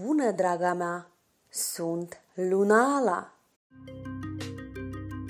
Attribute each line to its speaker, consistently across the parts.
Speaker 1: Bună, draga mea! Sunt Lunala!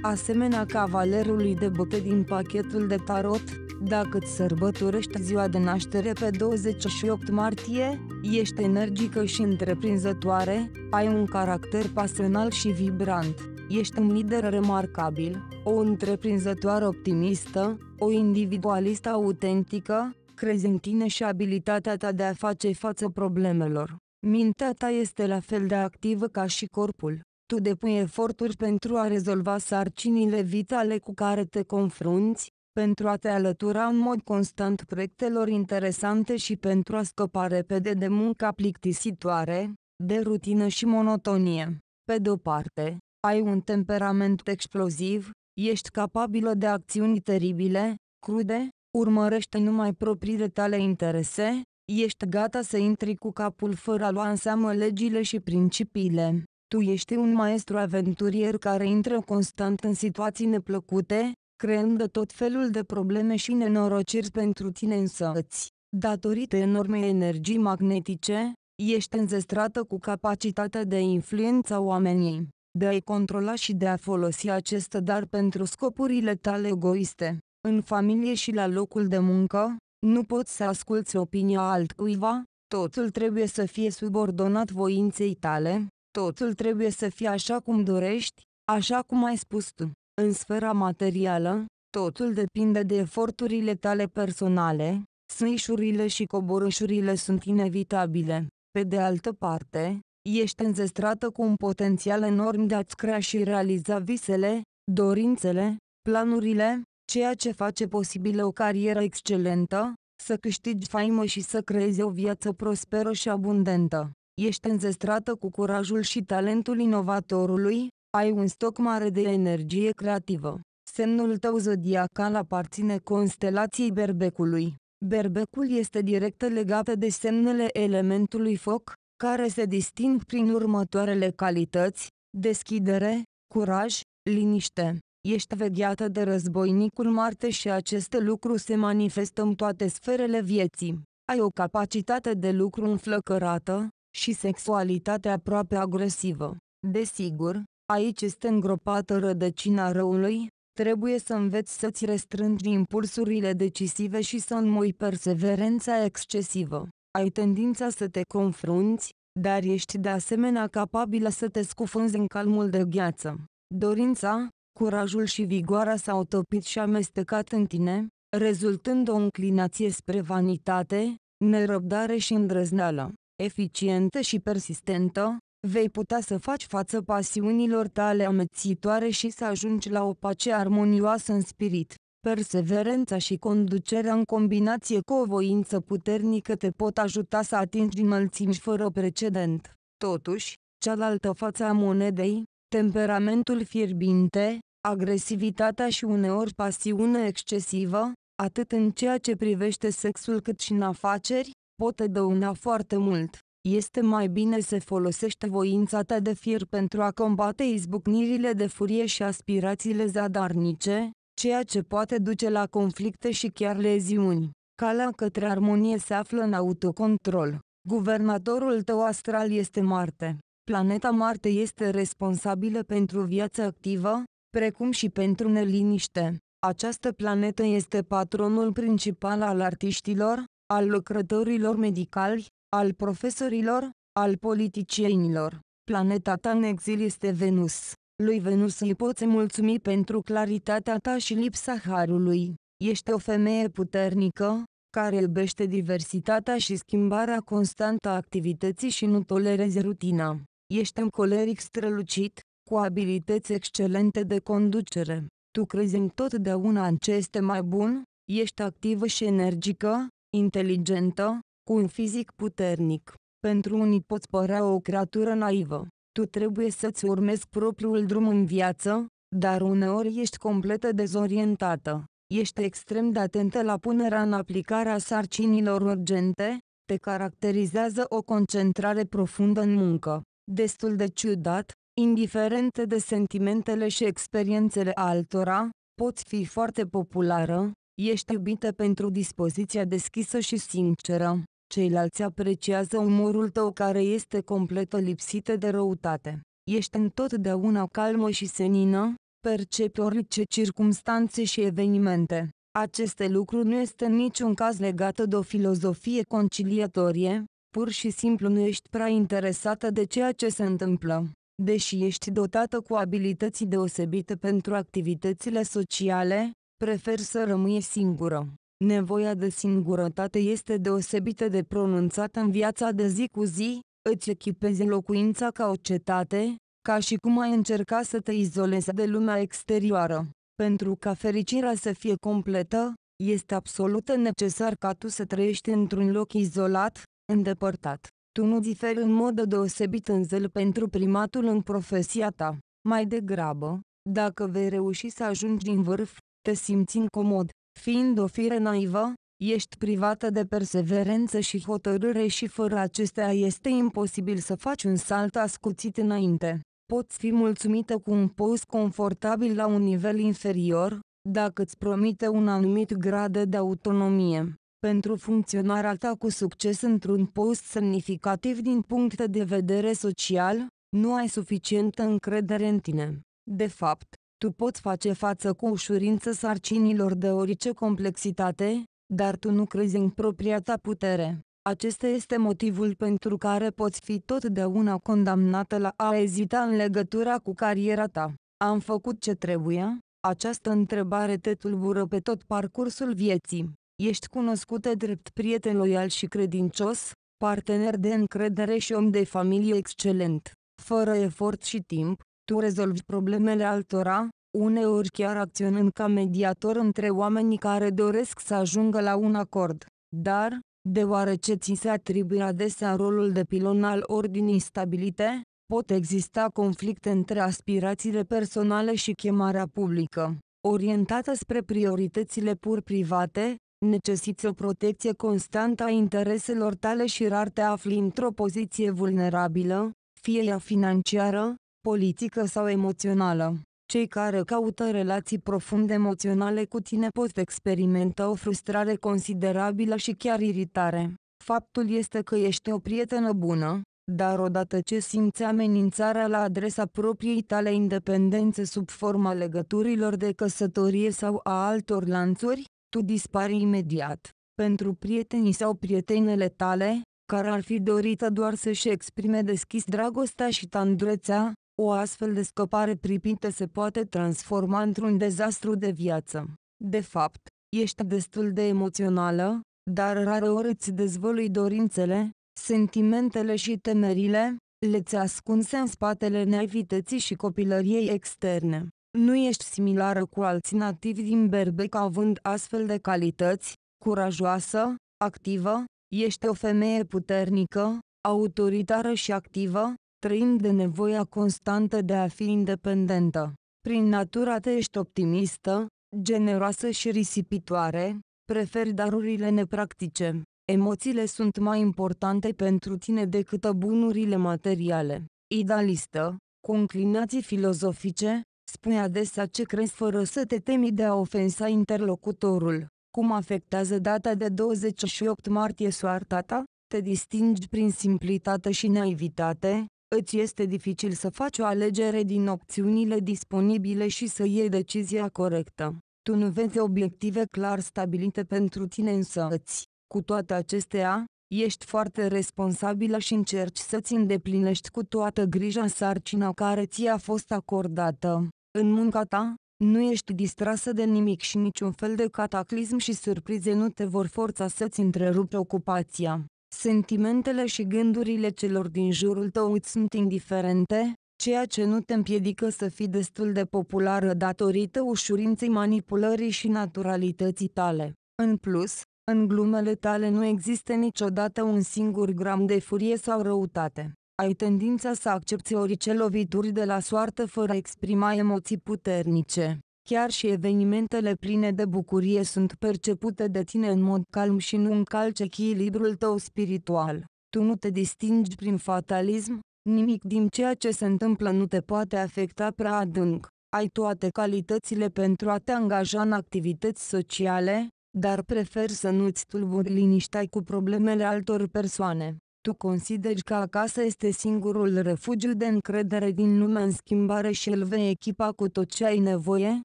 Speaker 1: Asemenea cavalerului de băte din pachetul de tarot, dacă îți sărbătorești ziua de naștere pe 28 martie, ești energică și întreprinzătoare, ai un caracter pasional și vibrant, ești un lider remarcabil, o întreprinzătoare optimistă, o individualistă autentică, crezi în tine și abilitatea ta de a face față problemelor. Mintea ta este la fel de activă ca și corpul. Tu depui eforturi pentru a rezolva sarcinile vitale cu care te confrunți, pentru a te alătura în mod constant proiectelor interesante și pentru a scăpa repede de munca plictisitoare, de rutină și monotonie. Pe de-o parte, ai un temperament exploziv, ești capabilă de acțiuni teribile, crude, urmărește numai propriile tale interese, Ești gata să intri cu capul fără a lua în seamă legile și principiile. Tu ești un maestru aventurier care intră constant în situații neplăcute, creând tot felul de probleme și nenorociri pentru tine însăți. Datorită enormei energii magnetice, ești înzestrată cu capacitatea de influența oamenii, de a-i controla și de a folosi acest dar pentru scopurile tale egoiste. În familie și la locul de muncă, nu poți să asculți opinia altcuiva, totul trebuie să fie subordonat voinței tale, totul trebuie să fie așa cum dorești, așa cum ai spus tu. În sfera materială, totul depinde de eforturile tale personale, sâișurile și coborâșurile sunt inevitabile. Pe de altă parte, ești înzestrată cu un potențial enorm de a-ți crea și realiza visele, dorințele, planurile, ceea ce face posibilă o carieră excelentă, să câștigi faimă și să creezi o viață prosperă și abundentă. Ești înzestrată cu curajul și talentul inovatorului, ai un stoc mare de energie creativă. Semnul tău zodiacal aparține constelației berbecului. Berbecul este direct legat de semnele elementului foc, care se disting prin următoarele calități, deschidere, curaj, liniște ești vegheată de războinicul Marte și acest lucru se manifestă în toate sferele vieții. Ai o capacitate de lucru înflăcărată și sexualitate aproape agresivă. Desigur, aici este îngropată rădăcina răului, trebuie să înveți să-ți restrângi impulsurile decisive și să înmoi perseverența excesivă. Ai tendința să te confrunți, dar ești de asemenea capabilă să te scufunzi în calmul de gheață. Dorința, curajul și vigoarea s-au topit și amestecat în tine, rezultând o înclinație spre vanitate, nerăbdare și îndrăzneală. Eficientă și persistentă, vei putea să faci față pasiunilor tale amețitoare și să ajungi la o pace armonioasă în spirit. Perseverența și conducerea în combinație cu o voință puternică te pot ajuta să atingi înălțimi fără precedent. Totuși, cealaltă față a monedei, temperamentul fierbinte, agresivitatea și uneori pasiune excesivă, atât în ceea ce privește sexul cât și în afaceri, pot dăuna foarte mult. Este mai bine să folosești voința ta de fier pentru a combate izbucnirile de furie și aspirațiile zadarnice, ceea ce poate duce la conflicte și chiar leziuni. Calea către armonie se află în autocontrol. Guvernatorul tău astral este Marte. Planeta Marte este responsabilă pentru viața activă, precum și pentru neliniște. Această planetă este patronul principal al artiștilor, al lucrătorilor medicali, al profesorilor, al politicienilor. Planeta ta în exil este Venus. Lui Venus îi poți mulțumi pentru claritatea ta și lipsa harului. Ești o femeie puternică, care iubește diversitatea și schimbarea constantă a activității și nu tolerezi rutina. Ești un coleric strălucit, cu abilități excelente de conducere. Tu crezi întotdeauna în ce este mai bun, ești activă și energică, inteligentă, cu un fizic puternic. Pentru unii poți părea o creatură naivă. Tu trebuie să-ți urmezi propriul drum în viață, dar uneori ești complet dezorientată. Ești extrem de atentă la punerea în aplicare a sarcinilor urgente, te caracterizează o concentrare profundă în muncă destul de ciudat, indiferent de sentimentele și experiențele altora, poți fi foarte populară, ești iubită pentru dispoziția deschisă și sinceră. Ceilalți apreciază umorul tău care este complet lipsită de răutate. Ești întotdeauna calmă și senină, percepi orice circumstanțe și evenimente. Aceste lucruri nu este în niciun caz legată de o filozofie conciliatorie, pur și simplu nu ești prea interesată de ceea ce se întâmplă. Deși ești dotată cu abilități deosebite pentru activitățile sociale, preferi să rămâi singură. Nevoia de singurătate este deosebită de pronunțată în viața de zi cu zi, îți echipezi locuința ca o cetate, ca și cum ai încerca să te izolezi de lumea exterioară. Pentru ca fericirea să fie completă, este absolut necesar ca tu să trăiești într-un loc izolat, îndepărtat. Tu nu diferi în mod deosebit în zel pentru primatul în profesia ta. Mai degrabă, dacă vei reuși să ajungi în vârf, te simți incomod, fiind o fire naivă, ești privată de perseverență și hotărâre și fără acestea este imposibil să faci un salt ascuțit înainte. Poți fi mulțumită cu un post confortabil la un nivel inferior, dacă îți promite un anumit grad de autonomie pentru funcționarea ta cu succes într-un post semnificativ din punct de vedere social, nu ai suficientă încredere în tine. De fapt, tu poți face față cu ușurință sarcinilor de orice complexitate, dar tu nu crezi în propria ta putere. Acesta este motivul pentru care poți fi totdeauna condamnată la a ezita în legătura cu cariera ta. Am făcut ce trebuia? Această întrebare te tulbură pe tot parcursul vieții. Ești cunoscută drept prieten loial și credincios, partener de încredere și om de familie excelent. Fără efort și timp, tu rezolvi problemele altora, uneori chiar acționând ca mediator între oamenii care doresc să ajungă la un acord. Dar, deoarece ți se atribuie adesea rolul de pilon al ordinii stabilite, pot exista conflicte între aspirațiile personale și chemarea publică, orientată spre prioritățile pur private, necesiți o protecție constantă a intereselor tale și rar te afli într-o poziție vulnerabilă, fie ea financiară, politică sau emoțională. Cei care caută relații profund emoționale cu tine pot experimenta o frustrare considerabilă și chiar iritare. Faptul este că ești o prietenă bună, dar odată ce simți amenințarea la adresa propriei tale independențe sub forma legăturilor de căsătorie sau a altor lanțuri, tu dispari imediat. Pentru prietenii sau prietenele tale, care ar fi dorită doar să-și exprime deschis dragostea și tandrețea, o astfel de scăpare pripită se poate transforma într-un dezastru de viață. De fapt, ești destul de emoțională, dar rareori îți dezvălui dorințele, sentimentele și temerile, le ți ascunse în spatele naivității și copilăriei externe nu ești similară cu alții nativi din Berbec având astfel de calități, curajoasă, activă, ești o femeie puternică, autoritară și activă, trăind de nevoia constantă de a fi independentă. Prin natura te ești optimistă, generoasă și risipitoare, preferi darurile nepractice. Emoțiile sunt mai importante pentru tine decât bunurile materiale. Idealistă, cu inclinații filozofice, Spune adesea ce crezi fără să te temi de a ofensa interlocutorul. Cum afectează data de 28 martie soarta ta? Te distingi prin simplitate și naivitate? Îți este dificil să faci o alegere din opțiunile disponibile și să iei decizia corectă. Tu nu vezi obiective clar stabilite pentru tine îți. Cu toate acestea, ești foarte responsabilă și încerci să-ți îndeplinești cu toată grija sarcina care ți-a fost acordată. În munca ta, nu ești distrasă de nimic și niciun fel de cataclism și surprize nu te vor forța să-ți întrerupe ocupația. Sentimentele și gândurile celor din jurul tău îți sunt indiferente, ceea ce nu te împiedică să fii destul de populară datorită ușurinței manipulării și naturalității tale. În plus, în glumele tale nu există niciodată un singur gram de furie sau răutate ai tendința să accepti orice lovituri de la soartă fără a exprima emoții puternice. Chiar și evenimentele pline de bucurie sunt percepute de tine în mod calm și nu încalce echilibrul tău spiritual. Tu nu te distingi prin fatalism, nimic din ceea ce se întâmplă nu te poate afecta prea adânc. Ai toate calitățile pentru a te angaja în activități sociale, dar prefer să nu-ți tulburi liniștea cu problemele altor persoane. Tu consideri că acasă este singurul refugiu de încredere din lumea în schimbare și îl vei echipa cu tot ce ai nevoie,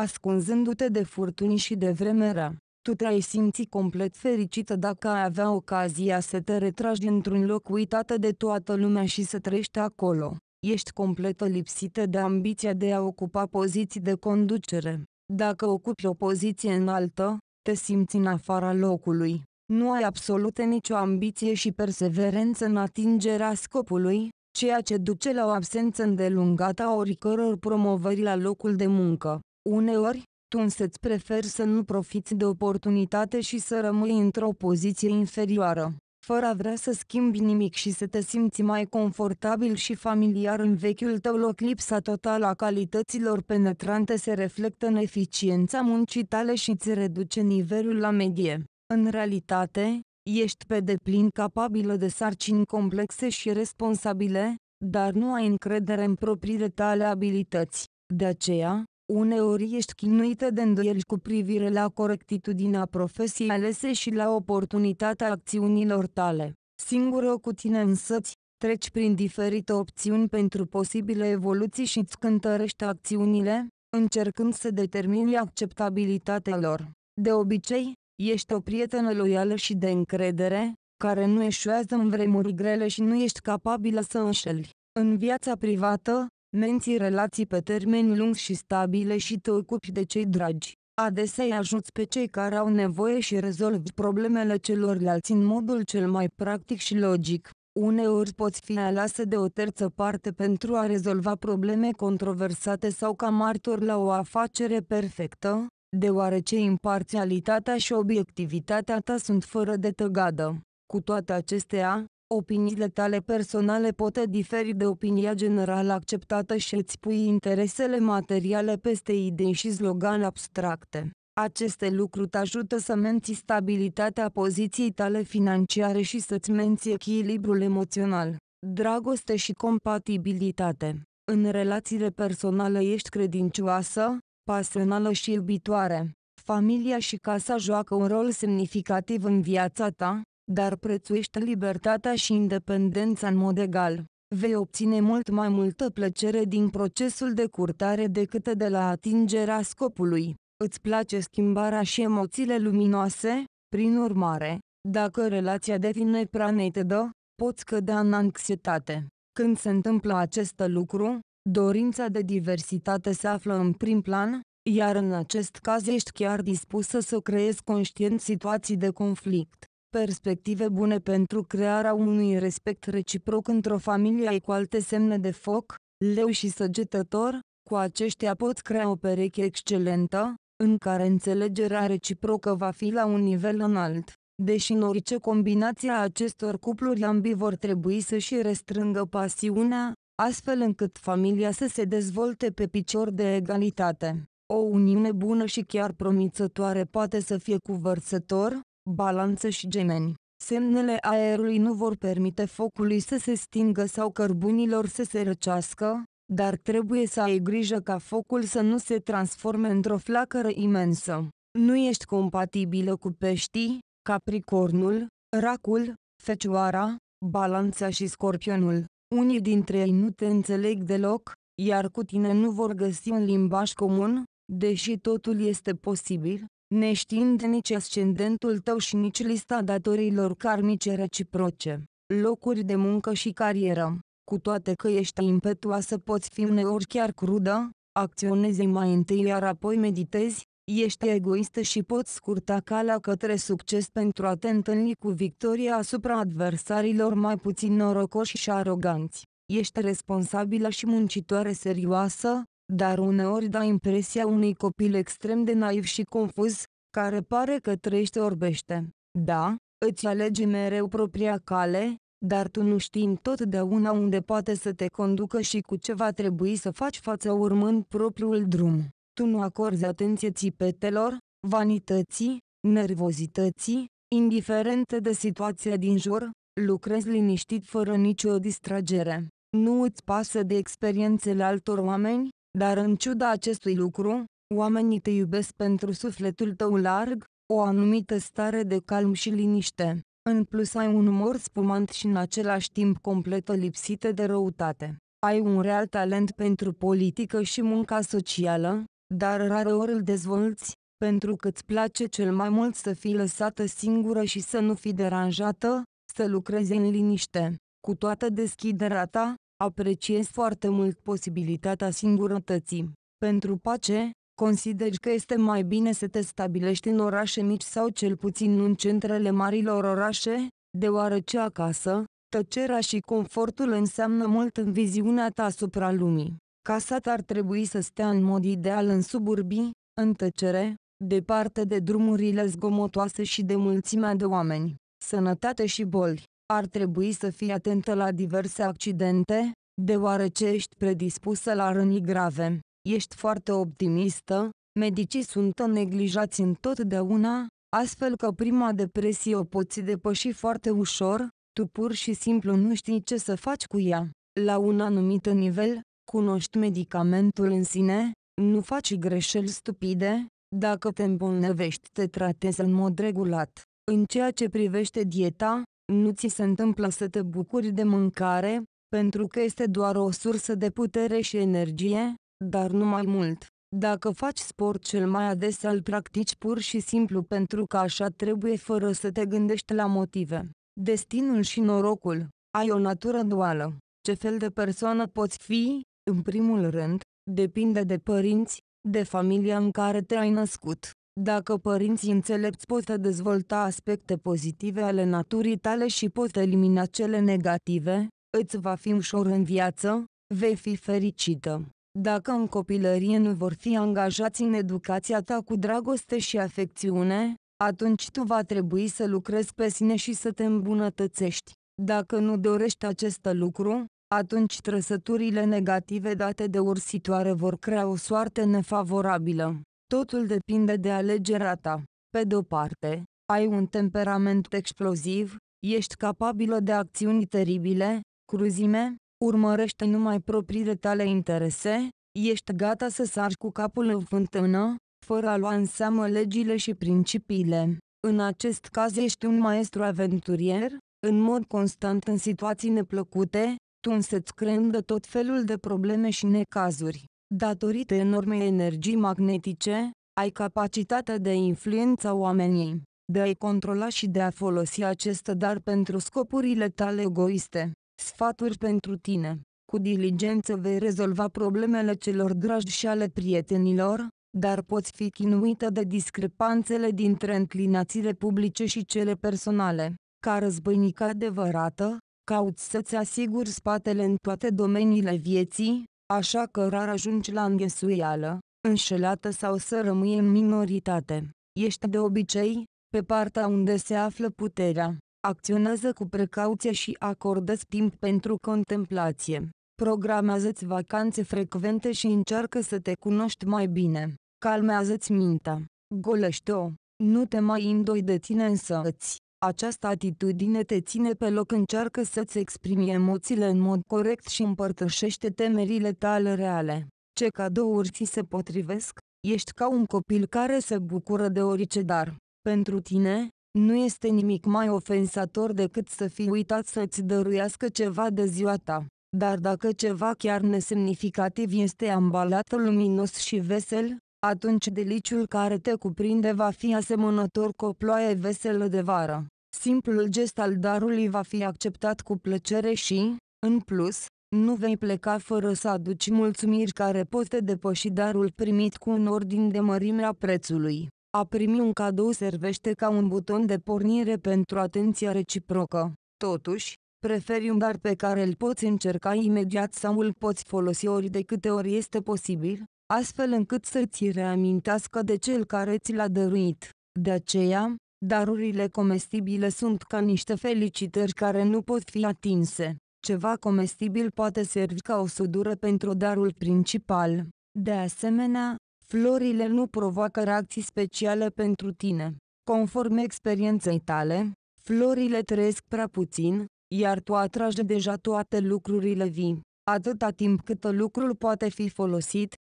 Speaker 1: ascunzându-te de furtuni și de vremerea. Tu te-ai simți complet fericită dacă ai avea ocazia să te retragi într-un loc uitat de toată lumea și să trăiești acolo. Ești completă lipsită de ambiția de a ocupa poziții de conducere. Dacă ocupi o poziție înaltă, te simți în afara locului nu ai absolute nicio ambiție și perseverență în atingerea scopului, ceea ce duce la o absență îndelungată a oricăror promovări la locul de muncă. Uneori, tu însă-ți preferi să nu profiți de oportunitate și să rămâi într-o poziție inferioară, fără a vrea să schimbi nimic și să te simți mai confortabil și familiar în vechiul tău loc. Lipsa totală a calităților penetrante se reflectă în eficiența muncii tale și îți reduce nivelul la medie. În realitate, ești pe deplin capabilă de sarcini complexe și responsabile, dar nu ai încredere în propriile tale abilități. De aceea, uneori ești chinuită de îndoieli cu privire la corectitudinea profesiei alese și la oportunitatea acțiunilor tale. Singură cu tine însăți, treci prin diferite opțiuni pentru posibile evoluții și îți cântărești acțiunile, încercând să determini acceptabilitatea lor. De obicei, Ești o prietenă loială și de încredere, care nu eșuează în vremuri grele și nu ești capabilă să înșeli. În viața privată, menții relații pe termen lung și stabile și te ocupi de cei dragi. Adesea îi ajuți pe cei care au nevoie și rezolvi problemele celorlalți în modul cel mai practic și logic. Uneori poți fi alasă de o terță parte pentru a rezolva probleme controversate sau ca martor la o afacere perfectă, deoarece imparțialitatea și obiectivitatea ta sunt fără de tăgadă. Cu toate acestea, opiniile tale personale pot diferi de opinia generală acceptată și îți pui interesele materiale peste idei și slogan abstracte. Aceste lucruri te ajută să menții stabilitatea poziției tale financiare și să-ți menții echilibrul emoțional, dragoste și compatibilitate. În relațiile personale ești credincioasă, pasională și iubitoare. Familia și casa joacă un rol semnificativ în viața ta, dar prețuiește libertatea și independența în mod egal. Vei obține mult mai multă plăcere din procesul de curtare decât de la atingerea scopului. Îți place schimbarea și emoțiile luminoase? Prin urmare, dacă relația devine prea netedă, poți cădea în anxietate. Când se întâmplă acest lucru, dorința de diversitate se află în prim plan, iar în acest caz ești chiar dispusă să creezi conștient situații de conflict. Perspective bune pentru crearea unui respect reciproc într-o familie ai cu alte semne de foc, leu și săgetător, cu aceștia poți crea o pereche excelentă, în care înțelegerea reciprocă va fi la un nivel înalt. Deși în orice combinație a acestor cupluri ambii vor trebui să și restrângă pasiunea, astfel încât familia să se dezvolte pe picior de egalitate. O uniune bună și chiar promițătoare poate să fie cu vărsător, balanță și gemeni. Semnele aerului nu vor permite focului să se stingă sau cărbunilor să se răcească, dar trebuie să ai grijă ca focul să nu se transforme într-o flacără imensă. Nu ești compatibilă cu peștii, capricornul, racul, fecioara, balanța și scorpionul. Unii dintre ei nu te înțeleg deloc, iar cu tine nu vor găsi un limbaj comun, deși totul este posibil, neștiind nici ascendentul tău și nici lista datorilor karmice reciproce, locuri de muncă și carieră. Cu toate că ești impetuoasă poți fi uneori chiar crudă, acționezi mai întâi iar apoi meditezi, Ești egoistă și poți scurta calea către succes pentru a te întâlni cu victoria asupra adversarilor mai puțin norocoși și aroganți. Ești responsabilă și muncitoare serioasă, dar uneori dai impresia unui copil extrem de naiv și confuz, care pare că trăiește orbește. Da, îți alegi mereu propria cale, dar tu nu știi întotdeauna unde poate să te conducă și cu ce va trebui să faci față urmând propriul drum. Tu nu acorzi atenție țipetelor, vanității, nervozității, indiferente de situația din jur, lucrezi liniștit fără nicio distragere. Nu îți pasă de experiențele altor oameni, dar în ciuda acestui lucru, oamenii te iubesc pentru sufletul tău larg, o anumită stare de calm și liniște. În plus ai un umor spumant și în același timp completă lipsită de răutate. Ai un real talent pentru politică și munca socială, dar ori îl dezvolți, pentru că îți place cel mai mult să fii lăsată singură și să nu fii deranjată, să lucrezi în liniște. Cu toată deschiderea ta, apreciezi foarte mult posibilitatea singurătății. Pentru pace, consideri că este mai bine să te stabilești în orașe mici sau cel puțin în centrele marilor orașe, deoarece acasă, tăcerea și confortul înseamnă mult în viziunea ta asupra lumii. Casat ar trebui să stea în mod ideal în suburbii, în tăcere, departe de drumurile zgomotoase și de mulțimea de oameni. Sănătate și boli. Ar trebui să fii atentă la diverse accidente, deoarece ești predispusă la răni grave. Ești foarte optimistă, medicii sunt neglijați întotdeauna, astfel că prima depresie o poți depăși foarte ușor, tu pur și simplu nu știi ce să faci cu ea. La un anumit nivel, Cunoști medicamentul în sine, nu faci greșeli stupide, dacă te îmbolnăvești te tratezi în mod regulat. În ceea ce privește dieta, nu ți se întâmplă să te bucuri de mâncare, pentru că este doar o sursă de putere și energie, dar nu mai mult. Dacă faci sport cel mai adesea îl practici pur și simplu pentru că așa trebuie fără să te gândești la motive. Destinul și norocul. Ai o natură duală. Ce fel de persoană poți fi, în primul rând, depinde de părinți, de familia în care te-ai născut. Dacă părinții înțelepți pot dezvolta aspecte pozitive ale naturii tale și pot elimina cele negative, îți va fi ușor în viață, vei fi fericită. Dacă în copilărie nu vor fi angajați în educația ta cu dragoste și afecțiune, atunci tu va trebui să lucrezi pe sine și să te îmbunătățești. Dacă nu dorești acest lucru, atunci trăsăturile negative date de ursitoare vor crea o soartă nefavorabilă. Totul depinde de alegerea ta. Pe de-o parte, ai un temperament exploziv, ești capabilă de acțiuni teribile, cruzime, urmărește numai propriile tale interese, ești gata să sari cu capul în fântână, fără a lua în seamă legile și principiile. În acest caz ești un maestru aventurier, în mod constant în situații neplăcute, tu ți creând tot felul de probleme și necazuri. Datorită enormei energii magnetice, ai capacitatea de a influența oamenii, de a-i controla și de a folosi acest dar pentru scopurile tale egoiste. Sfaturi pentru tine. Cu diligență vei rezolva problemele celor dragi și ale prietenilor, dar poți fi chinuită de discrepanțele dintre înclinațiile publice și cele personale. Ca războinică adevărată, Cauți să-ți asiguri spatele în toate domeniile vieții, așa că rar ajungi la înghesuială, înșelată sau să rămâi în minoritate. Ești de obicei, pe partea unde se află puterea. Acționează cu precauție și acordă timp pentru contemplație. Programează-ți vacanțe frecvente și încearcă să te cunoști mai bine. Calmează-ți mintea. Golește-o. Nu te mai îndoi de tine îți. Această atitudine te ține pe loc, încearcă să-ți exprimi emoțiile în mod corect și împărtășește temerile tale reale. Ce cadouri ți se potrivesc? Ești ca un copil care se bucură de orice dar. Pentru tine, nu este nimic mai ofensator decât să fii uitat să-ți dăruiască ceva de ziua ta. Dar dacă ceva chiar nesemnificativ este ambalat luminos și vesel, atunci deliciul care te cuprinde va fi asemănător cu o ploaie veselă de vară. Simplul gest al darului va fi acceptat cu plăcere și, în plus, nu vei pleca fără să aduci mulțumiri care pot te depăși darul primit cu un ordin de mărimea prețului. A primi un cadou servește ca un buton de pornire pentru atenția reciprocă. Totuși, preferi un dar pe care îl poți încerca imediat sau îl poți folosi ori de câte ori este posibil, astfel încât să ți reamintească de cel care ți l-a dăruit. De aceea, darurile comestibile sunt ca niște felicitări care nu pot fi atinse. Ceva comestibil poate servi ca o sudură pentru darul principal. De asemenea, florile nu provoacă reacții speciale pentru tine. Conform experienței tale, florile trăiesc prea puțin, iar tu atragi deja toate lucrurile vii. Atâta timp cât lucrul poate fi folosit,